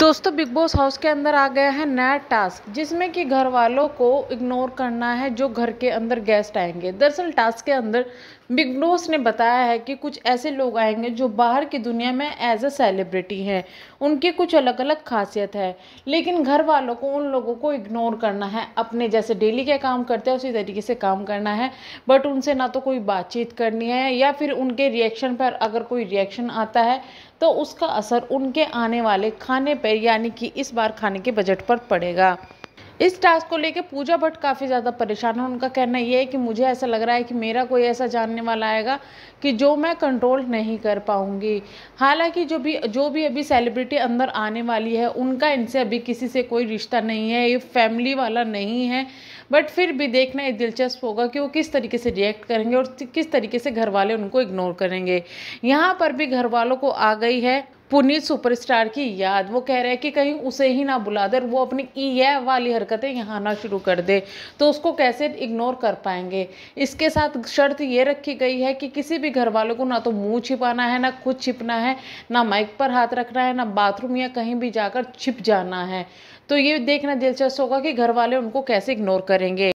दोस्तों big boss house के अंदर आ गया है नया टास्क जिसमें कि घर वालों को इग्नोर करना है जो घर के अंदर गेस्ट आएंगे दरअसल टास्क के अंदर बिग बॉस ने बताया है कि कुछ ऐसे लोग आएंगे जो बाहर की दुनिया में एज अ सेलिब्रिटी हैं उनकी कुछ अलग अलग खासियत है लेकिन घर वालों को उन लोगों को इग्नोर करना है अपने जैसे डेली के काम करते हैं उसी तरीके से काम करना है बट उनसे ना तो कोई बातचीत करनी है या फिर उनके रिएक्शन पर अगर कोई रिएक्शन आता है तो उसका असर उनके आने वाले खाने पर यानी कि इस बार खाने के बजट पर पड़ेगा इस टास्क को लेके पूजा भट्ट काफ़ी ज़्यादा परेशान है उनका कहना यह है कि मुझे ऐसा लग रहा है कि मेरा कोई ऐसा जानने वाला आएगा कि जो मैं कंट्रोल नहीं कर पाऊँगी हालांकि जो भी जो भी अभी सेलिब्रिटी अंदर आने वाली है उनका इनसे अभी किसी से कोई रिश्ता नहीं है ये फैमिली वाला नहीं है बट फिर भी देखना ये दिलचस्प होगा कि वो किस तरीके से रिएक्ट करेंगे और किस तरीके से घर वाले उनको इग्नोर करेंगे यहाँ पर भी घर वालों को आ गई है पुनीत सुपरस्टार की याद वो कह रहा है कि कहीं उसे ही ना बुला दे वो अपनी ई ए वाली हरकतें यहाँ ना शुरू कर दे तो उसको कैसे इग्नोर कर पाएंगे इसके साथ शर्त ये रखी गई है कि किसी भी घर वालों को ना तो मुंह छिपाना है ना खुद छिपना है ना माइक पर हाथ रखना है ना बाथरूम या कहीं भी जाकर छिप जाना है तो ये देखना दिलचस्प होगा कि घर वाले उनको कैसे इग्नोर करेंगे